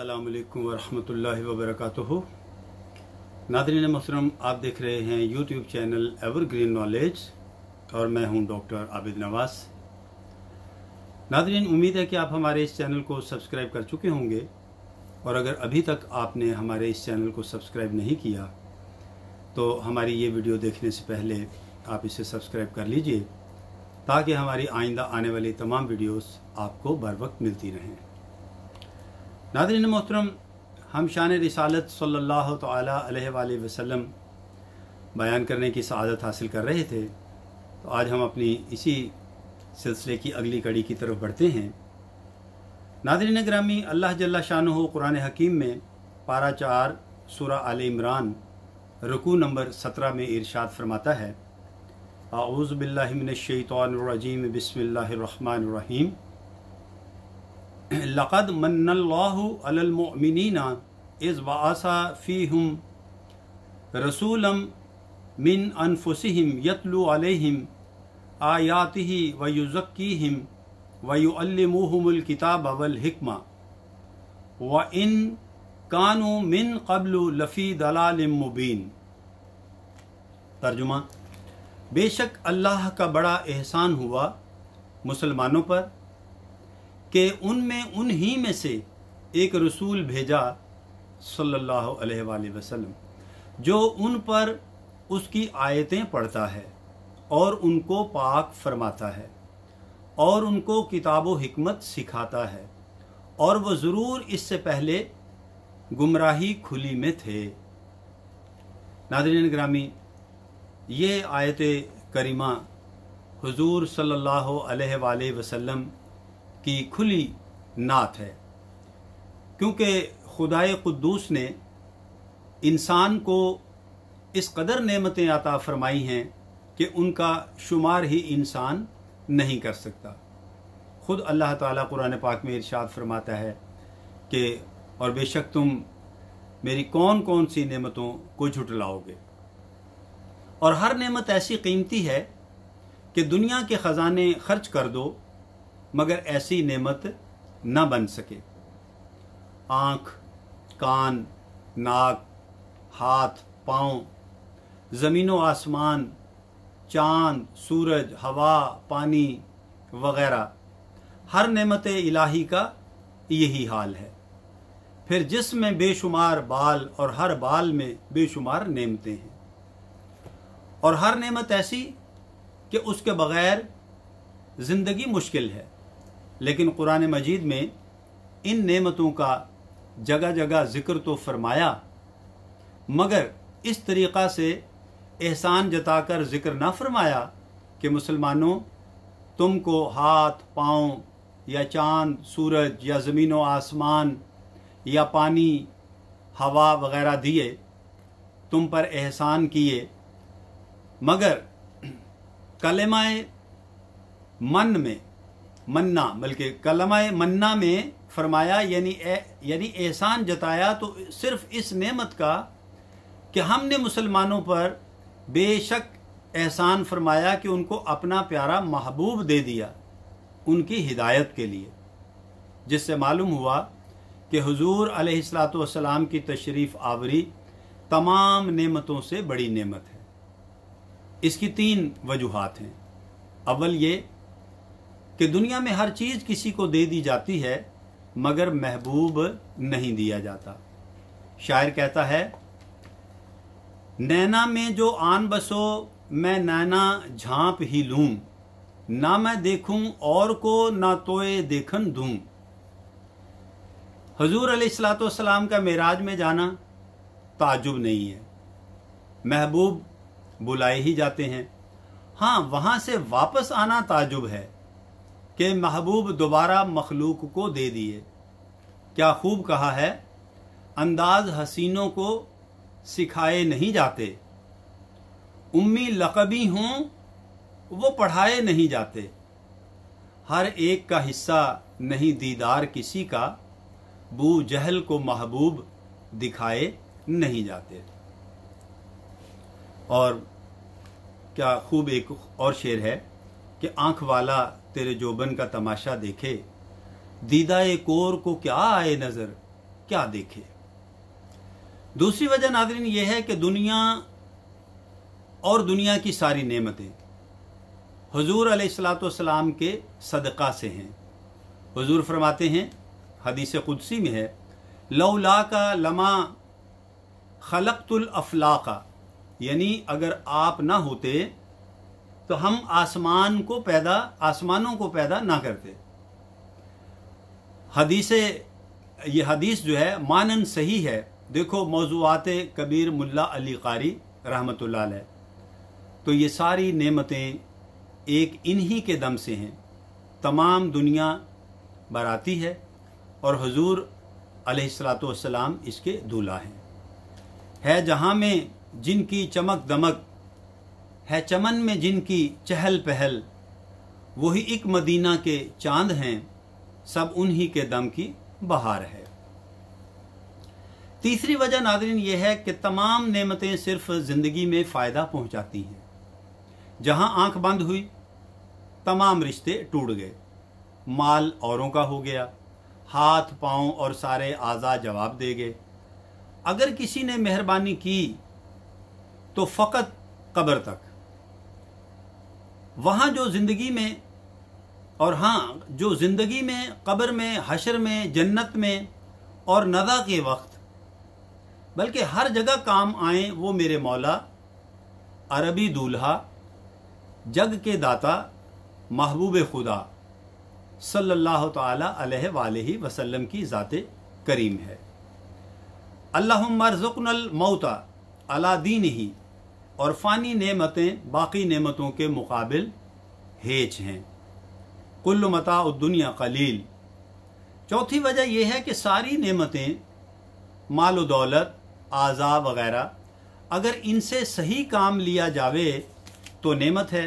अल्लाम वरहमल वबरक नादरीन मसरम आप देख रहे हैं यूट्यूब चैनल एवरग्रीन नॉलेज और मैं हूं डॉक्टर आबिद नवाज नादरीन उम्मीद है कि आप हमारे इस चैनल को सब्सक्राइब कर चुके होंगे और अगर अभी तक आपने हमारे इस चैनल को सब्सक्राइब नहीं किया तो हमारी ये वीडियो देखने से पहले आप इसे सब्सक्राइब कर लीजिए ताकि हमारी आइंदा आने वाली तमाम वीडियोस आपको बर वक्त मिलती रहें नादरीन मोहतरम हम शान रिसालत सल्ला वसम बयान करने की सआदत हासिल कर रहे थे तो आज हम अपनी इसी सिलसिले की अगली कड़ी की तरफ बढ़ते हैं नादरीन ग्रामी अल्लाह जल्ला शाह कुरान हकीम में पारा चार सूरा आल इमरान रुकू नंबर सत्रह में इरशाद फरमाता है आऊज़बिल्लिमिनशैतरजीम बसमीम लक़द मनल्लामिन इज़ बासा फ़ी हम रसूलम मिन अनफुसिम यतलु अलहम आयाति व किताब वयुअलमहमुल्किताब वलहिकमा व इन कानू मिन कबल लफ़ी दलाल मुबीन तर्जुमा बेशक अल्लाह का बड़ा एहसान हुआ मुसलमानों पर कि उनमें उन्हीं में से एक रसूल भेजा सल्लल्लाहु अलैहि वसल्लम जो उन पर उसकी आयतें पढ़ता है और उनको पाक फरमाता है और उनको किताब हमत सिखाता है और वह ज़रूर इससे पहले गुमराही खुली में थे नादरीन ग्रामी ये आयत करीमा हुजूर सल्लल्लाहु अलैहि वसल्लम की खुली नात है क्योंकि खुदाए कुद्दूस ने इंसान को इस कदर नेमतें आता फरमाई हैं कि उनका शुमार ही इंसान नहीं कर सकता खुद अल्लाह ताला कुरान पाक में इरशाद फरमाता है कि और बेशक तुम मेरी कौन कौन सी नेमतों को झुटलाओगे और हर नेमत ऐसी कीमती है कि दुनिया के ख़जाने खर्च कर दो मगर ऐसी नेमत न बन सके आँख कान नाक हाथ पाँव ज़मीन व आसमान चांद सूरज हवा पानी वगैरह हर नेमत इलाही का यही हाल है फिर जिसमें बेशुमार बाल और हर बाल में बेशुमार नेमतें हैं और हर नेमत ऐसी कि उसके बगैर ज़िंदगी मुश्किल है लेकिन कुरान मजीद में इन नेमतों का जगह जगह जिक्र तो फरमाया मगर इस तरीक़ा से एहसान जताकर जिक्र ना फरमाया कि मुसलमानों तुमको हाथ पाँव या चांद सूरज या ज़मीन व आसमान या पानी हवा वगैरह दिए तुम पर एहसान किए मगर कलमाए मन में मन्ना बल्कि कलमा मन्ना में फरमाया यानी यानी एहसान जताया तो सिर्फ इस नेमत का कि हमने मुसलमानों पर बेशक एहसान फरमाया कि उनको अपना प्यारा महबूब दे दिया उनकी हिदायत के लिए जिससे मालूम हुआ कि हुजूर असलाम की तशरीफ़ आवरी तमाम नेमतों से बड़ी नेमत है इसकी तीन वजूहत हैं अव्वल ये कि दुनिया में हर चीज़ किसी को दे दी जाती है मगर महबूब नहीं दिया जाता शायर कहता है नैना में जो आन बसो मैं नैना झांप ही लूं ना मैं देखूं और को ना तोए देखन दूं हजूर सलाम का मेराज में जाना ताजुब नहीं है महबूब बुलाए ही जाते हैं हाँ वहाँ से वापस आना ताजुब है के महबूब दोबारा मखलूक को दे दिए क्या खूब कहा है अंदाज हसीनों को सिखाए नहीं जाते उम्मी लकबी हों वो पढ़ाए नहीं जाते हर एक का हिस्सा नहीं दीदार किसी का बू जहल को महबूब दिखाए नहीं जाते और क्या खूब एक और शेर है कि आंख वाला तेरे जोबन का तमाशा देखे एक और को क्या आए नजर क्या देखे दूसरी वजह नादरीन यह है कि दुनिया और दुनिया की सारी नेमतें हजूर अलैहिस्सलाम के सदका से हैं हजूर फरमाते हैं हदीस कुदसी में है लौला का लमा खलकतुल अफला का यानी अगर आप ना होते तो हम आसमान को पैदा आसमानों को पैदा ना करते हदीस ये हदीस जो है मानन सही है देखो मौजूआत कबीर मुल्ला अली कारी रहमत तो ये सारी नेमतें एक इन्हीं के दम से हैं तमाम दुनिया बराती है और हजूर अलैहिस्सलाम इसके दूल्हा हैं है, है जहाँ में जिनकी चमक दमक है चमन में जिनकी चहल पहल वही एक मदीना के चांद हैं सब उन्हीं के दम की बहार है तीसरी वजह नादरीन यह है कि तमाम नेमतें सिर्फ ज़िंदगी में फ़ायदा पहुंचाती हैं जहां आंख बंद हुई तमाम रिश्ते टूट गए माल औरों का हो गया हाथ पांव और सारे आज़ा जवाब दे गए अगर किसी ने मेहरबानी की तो फ़कत कब्र तक वहाँ जो ज़िंदगी में और हाँ जो ज़िंदगी में कब्र में हशर में जन्नत में और नदा के वक्त बल्कि हर जगह काम आए वो मेरे मौला अरबी दूल्हा जग के दाता महबूब खुदा सल्लल्लाहु ताला अलैहि वालही वसल्लम की ज़ात करीम है अल्लाह मरजुकनल मौता अला दीन ही और फ़ानी नेमतें बाकी नेमतों के मुकाबिल हेच हैं कुल्ल मता दुनिया कलील चौथी वजह यह है कि सारी नेमतें माल दौलत आज़ा वगैरह अगर इनसे सही काम लिया जावे तो नेमत है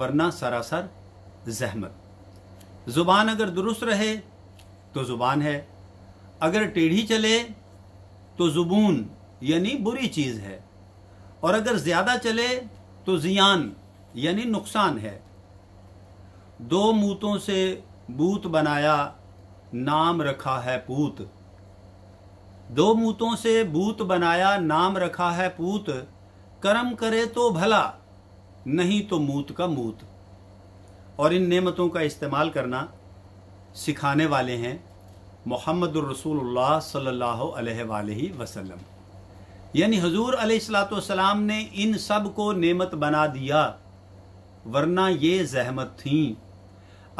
वरना सरासर जहमत ज़ुबान अगर दुरुस्त रहे तो ज़ुबान है अगर टेढ़ी चले तो ज़ुबून यानी बुरी चीज़ है और अगर ज़्यादा चले तो जियान यानी नुकसान है दो मूतों से बूत बनाया नाम रखा है पूत दो मूतों से बूत बनाया नाम रखा है पूत कर्म करे तो भला नहीं तो मूत का मूत और इन नेमतों का इस्तेमाल करना सिखाने वाले हैं मोहम्मद रसूलुल्लाह सल्लल्लाहु अलैहि वसल्लम यानी हजूर अलैहिस्सलाम ने इन सब को नेमत बना दिया वरना ये जहमत थी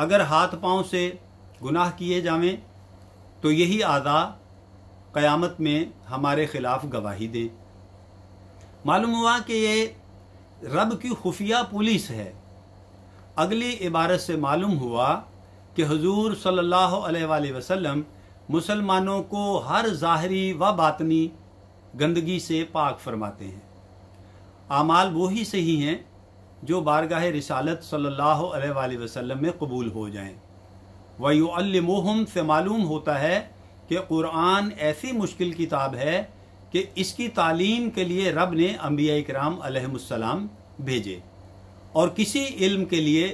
अगर हाथ पांव से गुनाह किए जावें तो यही आदा क़यामत में हमारे ख़िलाफ़ गवाही दें मालूम हुआ कि ये रब की खुफिया पुलिस है अगली इबारत से मालूम हुआ कि हजूर सल्लल्लाहु अलैहि वसल्लम मुसलमानों को हर ज़ाहरी व बातनी गंदगी से पाक फरमाते हैं आमाल वो ही सही हैं जो बारगाह रिसालत सल्लल्लाहु अलैहि वसल्लम में कबूल हो जाएं वयुअलमोहम से मालूम होता है कि कुरान ऐसी मुश्किल किताब है कि इसकी तालीम के लिए रब ने अम्बिया कराम भेजे और किसी इल्म के लिए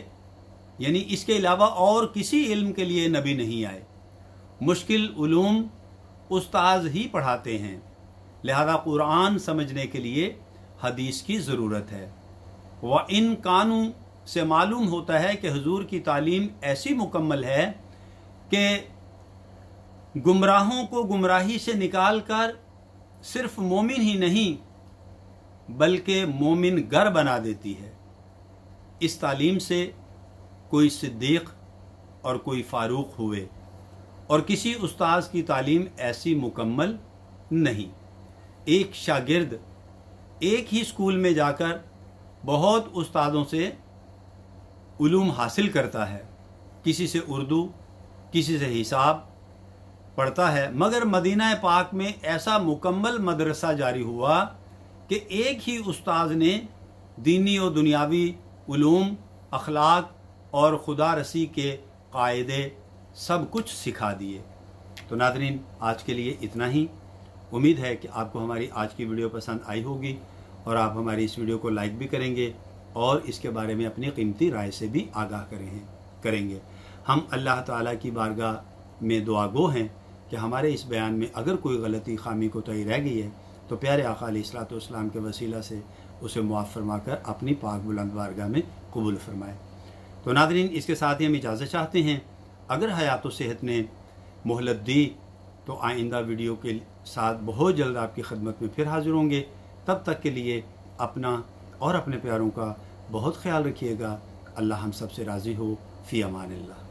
यानी इसके अलावा और किसी इल्म के लिए नबी नहीं आए मुश्किल उस्ताज ही पढ़ाते हैं लिहाजा कुरान समझने के लिए हदीस की ज़रूरत है व इन कानू से मालूम होता है कि हजूर की तालीम ऐसी मुकम्मल है कि गुमराहों को गुमराही से निकाल कर सिर्फ मोमिन ही नहीं बल्कि मोमिन गर बना देती है इस तालीम से कोई सिद्दीक और कोई फ़ारूक हुए और किसी उस्ताद की तालीम ऐसी मुकम्मल नहीं एक शागिर्द एक ही स्कूल में जाकर बहुत उस्तादों से उलूम हासिल करता है किसी से उर्दू किसी से हिसाब पढ़ता है मगर मदीना पाक में ऐसा मुकम्मल मदरसा जारी हुआ कि एक ही उस्ताद ने दीनी और दुनियावी उलूम अखलाक और खुदा रसी के कायदे सब कुछ सिखा दिए तो नादरीन आज के लिए इतना ही उम्मीद है कि आपको हमारी आज की वीडियो पसंद आई होगी और आप हमारी इस वीडियो को लाइक भी करेंगे और इसके बारे में अपनी कीमती राय से भी आगाह करें करेंगे हम अल्लाह ताला की बारगाह में दुआगो हैं कि हमारे इस बयान में अगर कोई गलती खामी को तय रह गई है तो प्यारे आका सलाम के वसीला से उसे मुआफ़ फरमा कर अपनी पाक बुलंद बारगाह में कबूल फरमाए तो नादरीन इसके साथ ही हम इजाज़त चाहते हैं अगर हयात सेहत ने मोहलत दी तो आइंदा वीडियो के साथ बहुत जल्द आपकी खदमत में फिर हाजिर होंगे तब तक के लिए अपना और अपने प्यारों का बहुत ख्याल रखिएगा अल्लाह हम सब से राज़ी हो फ़ी अमान ला